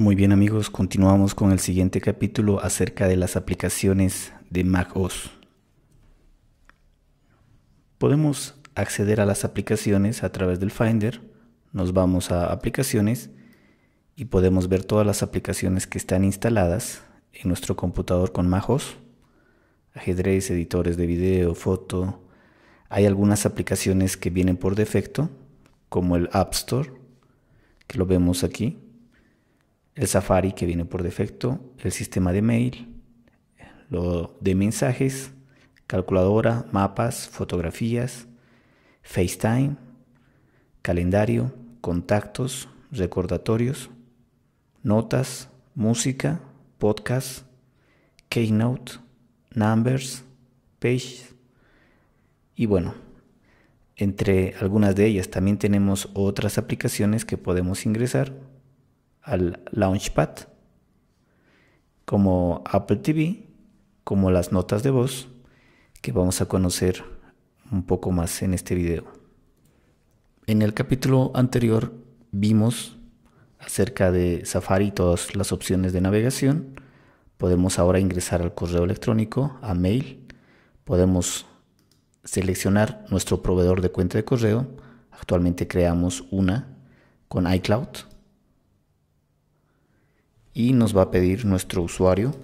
Muy bien amigos, continuamos con el siguiente capítulo acerca de las aplicaciones de os Podemos acceder a las aplicaciones a través del Finder, nos vamos a aplicaciones y podemos ver todas las aplicaciones que están instaladas en nuestro computador con macOS, ajedrez, editores de video, foto. Hay algunas aplicaciones que vienen por defecto, como el App Store, que lo vemos aquí el Safari que viene por defecto, el sistema de mail, lo de mensajes, calculadora, mapas, fotografías, FaceTime, calendario, contactos, recordatorios, notas, música, podcast, Keynote, Numbers, Pages y bueno, entre algunas de ellas también tenemos otras aplicaciones que podemos ingresar al Launchpad, como Apple TV, como las notas de voz, que vamos a conocer un poco más en este video. En el capítulo anterior vimos acerca de Safari todas las opciones de navegación. Podemos ahora ingresar al correo electrónico, a mail. Podemos seleccionar nuestro proveedor de cuenta de correo. Actualmente creamos una con iCloud y nos va a pedir nuestro usuario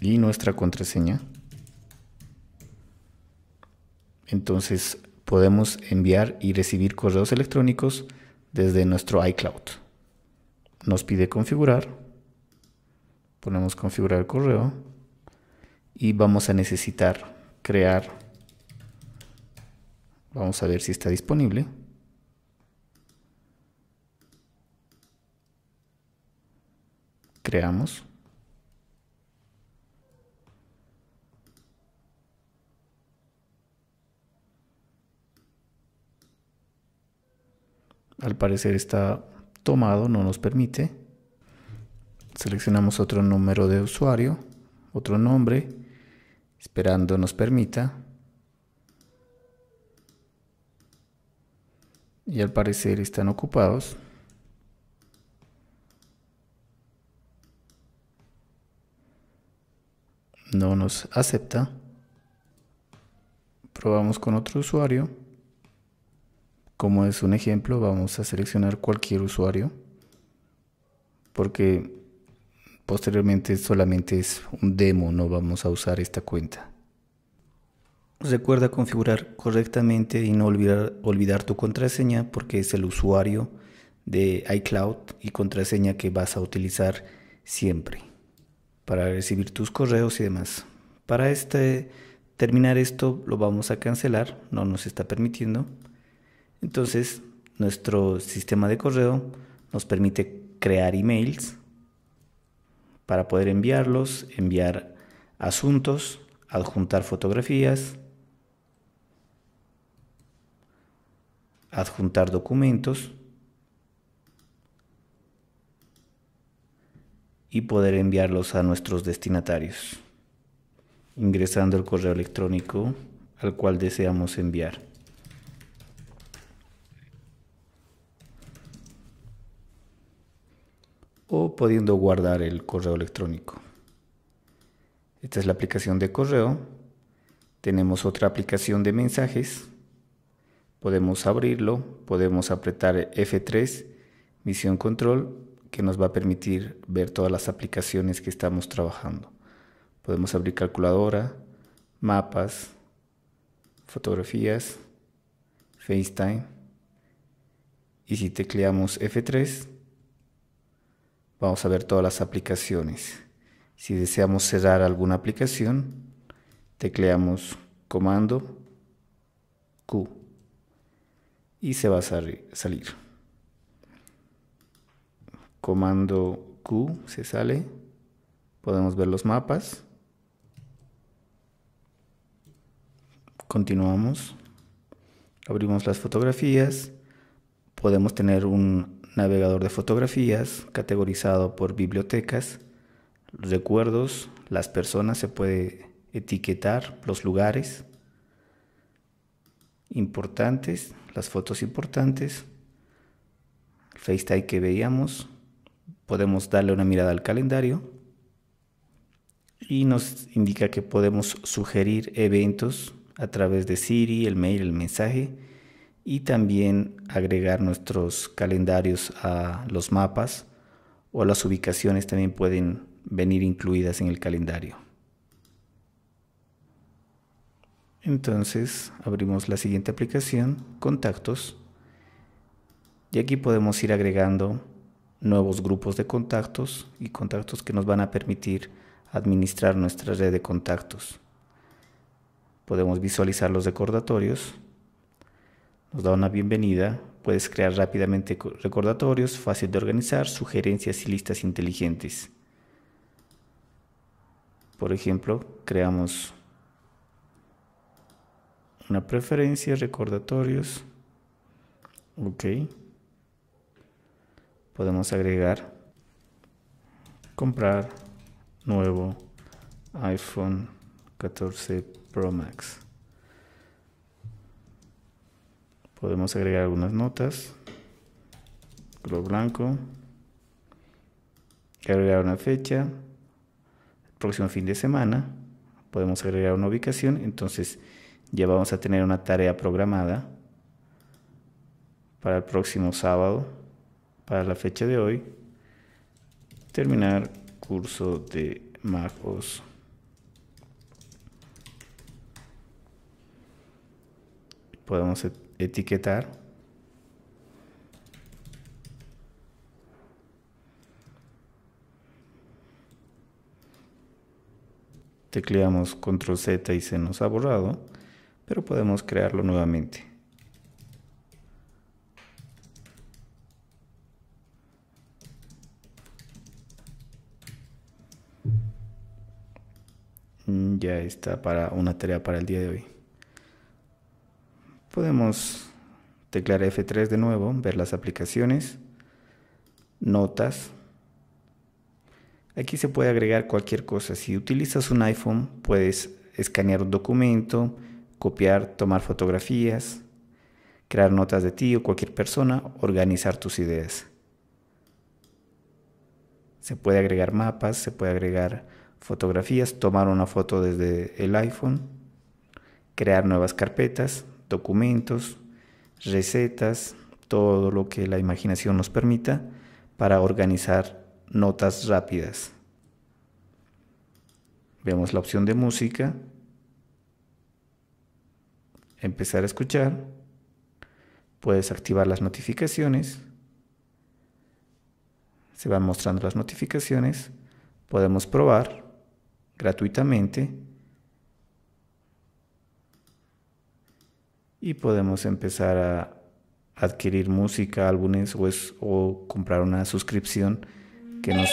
y nuestra contraseña. Entonces podemos enviar y recibir correos electrónicos desde nuestro iCloud. Nos pide configurar. Ponemos configurar el correo y vamos a necesitar crear. Vamos a ver si está disponible. creamos. Al parecer está tomado, no nos permite. Seleccionamos otro número de usuario, otro nombre, esperando nos permita. Y al parecer están ocupados. no nos acepta. Probamos con otro usuario. Como es un ejemplo, vamos a seleccionar cualquier usuario porque posteriormente solamente es un demo, no vamos a usar esta cuenta. Recuerda configurar correctamente y no olvidar, olvidar tu contraseña porque es el usuario de iCloud y contraseña que vas a utilizar siempre para recibir tus correos y demás. Para este, terminar esto lo vamos a cancelar, no nos está permitiendo. Entonces, nuestro sistema de correo nos permite crear emails para poder enviarlos, enviar asuntos, adjuntar fotografías, adjuntar documentos y poder enviarlos a nuestros destinatarios, ingresando el correo electrónico al cual deseamos enviar. o pudiendo guardar el correo electrónico. Esta es la aplicación de correo. Tenemos otra aplicación de mensajes. Podemos abrirlo, podemos apretar F3, misión control que nos va a permitir ver todas las aplicaciones que estamos trabajando. Podemos abrir calculadora, mapas, fotografías, FaceTime. Y si tecleamos F3, vamos a ver todas las aplicaciones. Si deseamos cerrar alguna aplicación, tecleamos comando Q y se va a salir comando Q se sale, podemos ver los mapas. Continuamos, abrimos las fotografías, podemos tener un navegador de fotografías categorizado por bibliotecas, los recuerdos, las personas, se puede etiquetar los lugares importantes, las fotos importantes, face FaceTime que veíamos, podemos darle una mirada al calendario y nos indica que podemos sugerir eventos a través de Siri, el mail, el mensaje y también agregar nuestros calendarios a los mapas o las ubicaciones también pueden venir incluidas en el calendario. Entonces abrimos la siguiente aplicación, contactos, y aquí podemos ir agregando nuevos grupos de contactos y contactos que nos van a permitir administrar nuestra red de contactos. Podemos visualizar los recordatorios, nos da una bienvenida, puedes crear rápidamente recordatorios, fácil de organizar, sugerencias y listas inteligentes. Por ejemplo, creamos una preferencia, recordatorios, ok podemos agregar comprar nuevo iPhone 14 Pro Max. Podemos agregar algunas notas, color blanco, agregar una fecha, el próximo fin de semana, podemos agregar una ubicación, entonces ya vamos a tener una tarea programada para el próximo sábado para la fecha de hoy terminar curso de MacOS. Podemos e-, etiquetar. Tecleamos control Z y se nos ha borrado, pero podemos crearlo nuevamente. Mm, ya está para una tarea para el día de hoy. Podemos teclar F3 de nuevo, ver las aplicaciones, notas. Aquí se puede agregar cualquier cosa. Si utilizas un iPhone, puedes escanear un documento, copiar, tomar fotografías, crear notas de ti o cualquier persona, organizar tus ideas. Se puede agregar mapas, se puede agregar fotografías, tomar una foto desde el iPhone, crear nuevas carpetas, documentos, recetas, todo lo que la imaginación nos permita para organizar notas rápidas. Vemos la opción de música, empezar a escuchar, puedes activar las notificaciones, se van mostrando las notificaciones, podemos probar gratuitamente y podemos empezar a adquirir música, álbumes o, comprar una suscripción que nos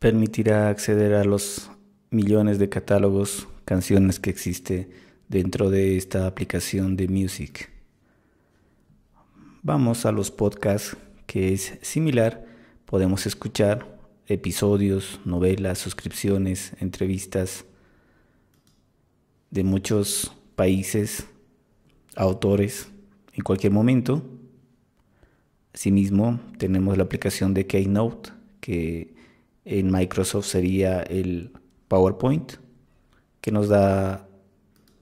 permitirá acceder a los millones de catálogos, canciones que existe dentro de esta aplicación de Music. Vamos a los podcasts que es similar, podemos escuchar episodios, novelas, suscripciones, entrevistas de muchos países, autores, en cualquier momento. Asimismo, tenemos la aplicación de Keynote, que en Microsoft sería el PowerPoint, que nos da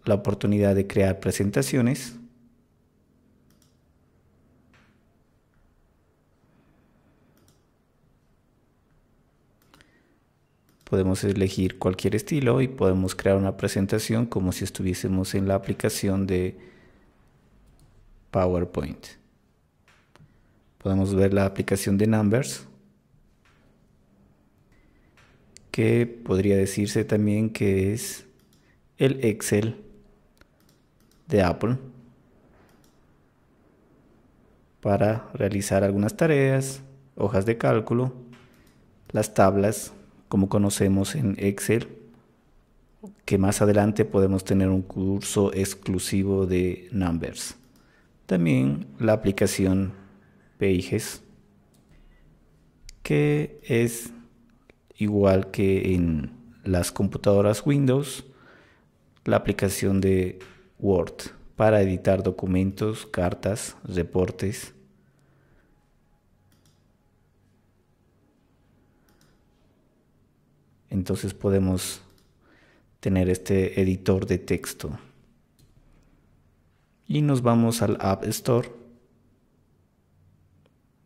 la oportunidad de crear presentaciones Podemos elegir cualquier estilo y podemos crear una presentación como si estuviésemos en la aplicación de PowerPoint. Podemos ver la aplicación de Numbers, que podría decirse también que es el Excel de Apple para realizar algunas tareas, hojas de cálculo, las tablas como conocemos en Excel, que más adelante podemos tener un curso exclusivo de Numbers. También la aplicación Pages, que es igual que en las computadoras Windows, la aplicación de Word para editar documentos, cartas, reportes, Entonces podemos tener este editor de texto. Y nos vamos al App Store,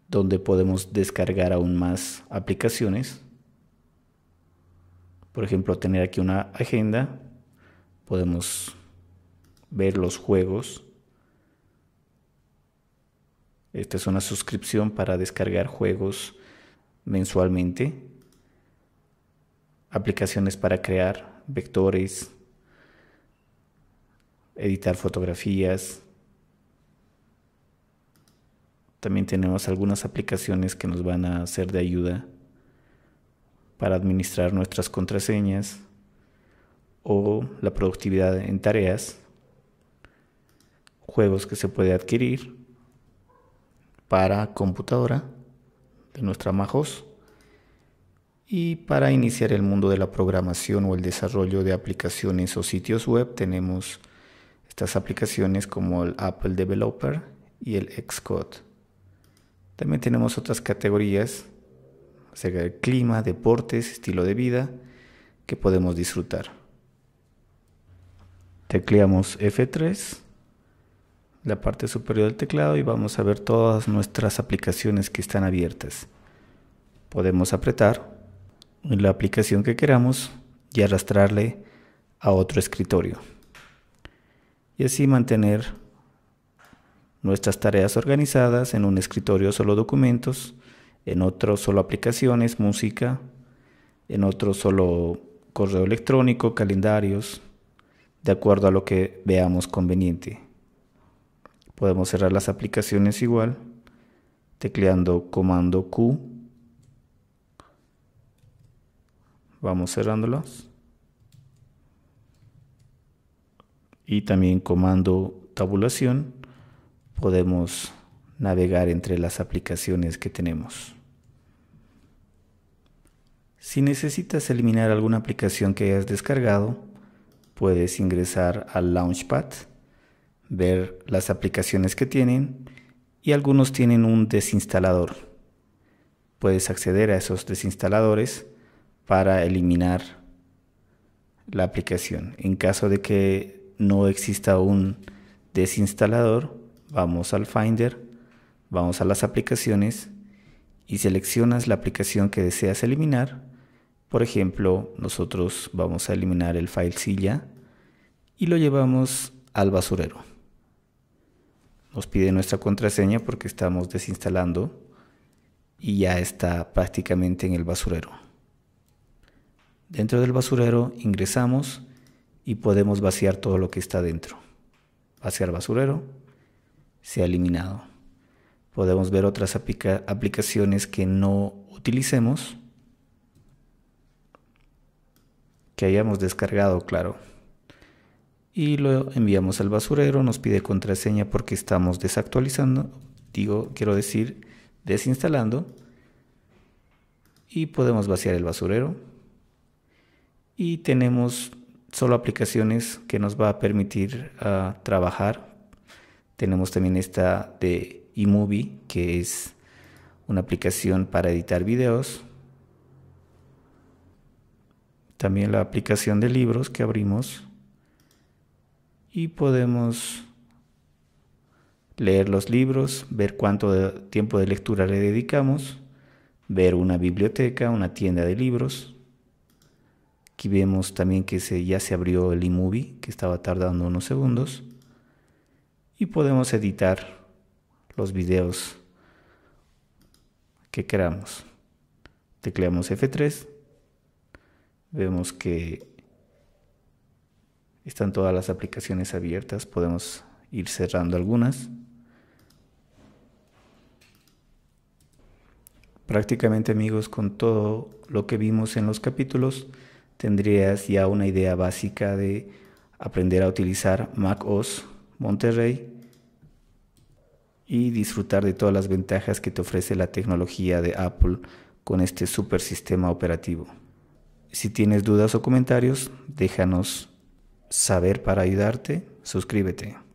donde podemos descargar aún más aplicaciones. Por ejemplo, tener aquí una agenda, podemos ver los juegos. Esta es una suscripción para descargar juegos mensualmente aplicaciones para crear vectores, editar fotografías. También tenemos algunas aplicaciones que nos van a ser de ayuda para administrar nuestras contraseñas o la productividad en tareas, juegos que se puede adquirir para computadora de nuestra Majos y para iniciar el mundo de la programación o el desarrollo de aplicaciones o sitios web tenemos estas aplicaciones como el Apple Developer y el Xcode. También tenemos otras categorías acerca del clima, deportes, estilo de vida que podemos disfrutar. Tecleamos F3, la parte superior del teclado y vamos a ver todas nuestras aplicaciones que están abiertas. Podemos apretar la aplicación que queramos y arrastrarle a otro escritorio. Y así mantener nuestras tareas organizadas en un escritorio solo documentos, en otro solo aplicaciones, música, en otro solo correo electrónico, calendarios, de acuerdo a lo que veamos conveniente. Podemos cerrar las aplicaciones igual, tecleando comando Q vamos cerrándolas. Y también comando tabulación podemos navegar entre las aplicaciones que tenemos. Si necesitas eliminar alguna aplicación que hayas descargado, puedes ingresar al Launchpad, ver las aplicaciones que tienen y algunos tienen un desinstalador. Puedes acceder a esos desinstaladores para eliminar la aplicación. En caso de que no exista un desinstalador, vamos al Finder, vamos a las aplicaciones y seleccionas la aplicación que deseas eliminar. Por ejemplo, nosotros vamos a eliminar el silla y lo llevamos al basurero. Nos pide nuestra contraseña porque estamos desinstalando y ya está prácticamente en el basurero. Dentro del basurero ingresamos y podemos vaciar todo lo que está dentro. Vaciar basurero, se ha eliminado. Podemos ver otras aplicaciones que no utilicemos, que hayamos descargado, claro. Y lo enviamos al basurero, nos pide contraseña porque estamos desactualizando, digo, quiero decir, desinstalando. Y podemos vaciar el basurero y tenemos solo aplicaciones que nos va a permitir ah, trabajar. Tenemos también esta de eMovie, que es una aplicación para editar videos. También la aplicación de libros que abrimos y podemos leer los libros, ver cuánto tiempo de lectura le dedicamos, ver una biblioteca, una tienda de libros, Aquí vemos también que se, ya se abrió el iMovie, que estaba tardando unos segundos. Y podemos editar los videos que queramos. Tecleamos F3. Vemos que están todas las aplicaciones abiertas. Podemos ir cerrando algunas. Prácticamente amigos, con todo lo que vimos en los capítulos, tendrías ya una idea básica de aprender a utilizar Mac OS Monterrey y disfrutar de todas las ventajas que te ofrece la tecnología de Apple con este super sistema operativo. Si tienes dudas o comentarios, déjanos saber para ayudarte, suscríbete.